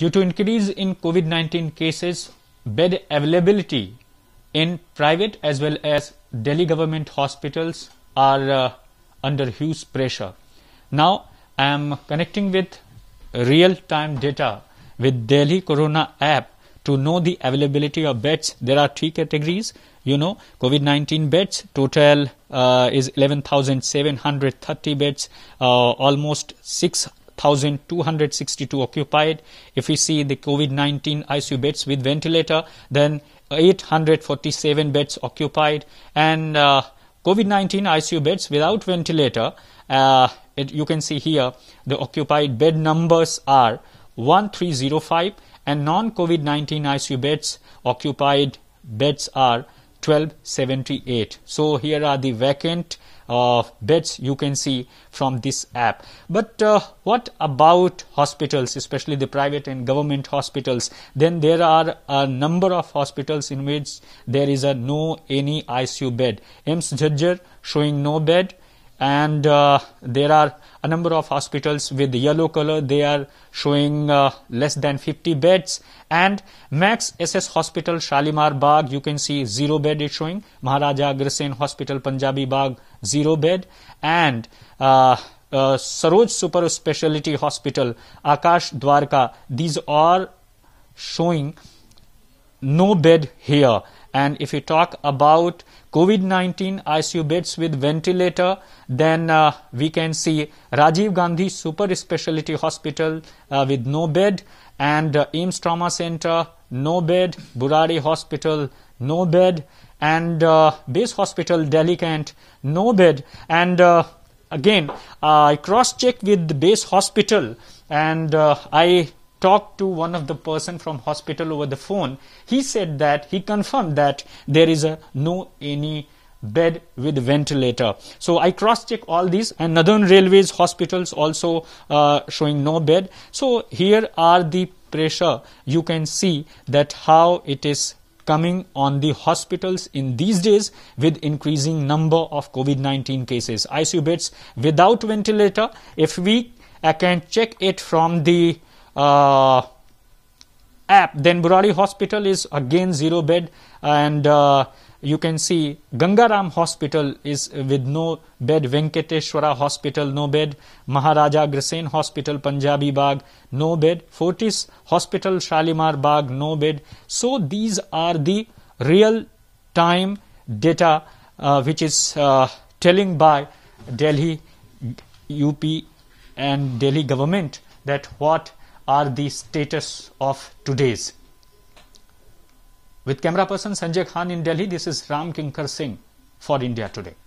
Due to increase in COVID-19 cases, bed availability in private as well as Delhi government hospitals are uh, under huge pressure. Now I am connecting with real-time data with Delhi Corona app to know the availability of beds. There are three categories. You know, COVID-19 beds total uh, is 11,730 beds, uh, almost six 1,262 occupied. If we see the COVID-19 ICU beds with ventilator, then 847 beds occupied. And uh, COVID-19 ICU beds without ventilator, uh, it, you can see here the occupied bed numbers are 1305 and non-COVID-19 ICU beds occupied beds are 1278 so here are the vacant uh, beds you can see from this app but uh, what about hospitals especially the private and government hospitals then there are a number of hospitals in which there is a no any icu bed M's judge showing no bed and uh, there are a number of hospitals with yellow color they are showing uh, less than 50 beds and max ss hospital shalimar bagh you can see zero bed is showing maharaja agrasen hospital punjabi bagh zero bed and uh, uh, saroj super specialty hospital akash dwarka these are showing no bed here and if you talk about COVID 19 ICU beds with ventilator, then uh, we can see Rajiv Gandhi Super Specialty Hospital uh, with no bed, and uh, Ames Trauma Center, no bed, Burari Hospital, no bed, and uh, Base Hospital, Delicant, no bed. And uh, again, I cross checked with the Base Hospital, and uh, I talked to one of the person from hospital over the phone he said that he confirmed that there is a no any bed with ventilator so i cross check all these and northern railways hospitals also uh, showing no bed so here are the pressure you can see that how it is coming on the hospitals in these days with increasing number of covid-19 cases icu beds without ventilator if we i can check it from the uh, app, then Burari Hospital is again zero bed, and uh, you can see Gangaram Hospital is with no bed, Venkateshwara Hospital no bed, Maharaja Grasen Hospital Punjabi Bagh no bed, Fortis Hospital Shalimar Bagh no bed. So these are the real time data uh, which is uh, telling by Delhi UP and Delhi government that what are the status of today's. With camera person Sanjay Khan in Delhi, this is Ram Kinkar Singh for India Today.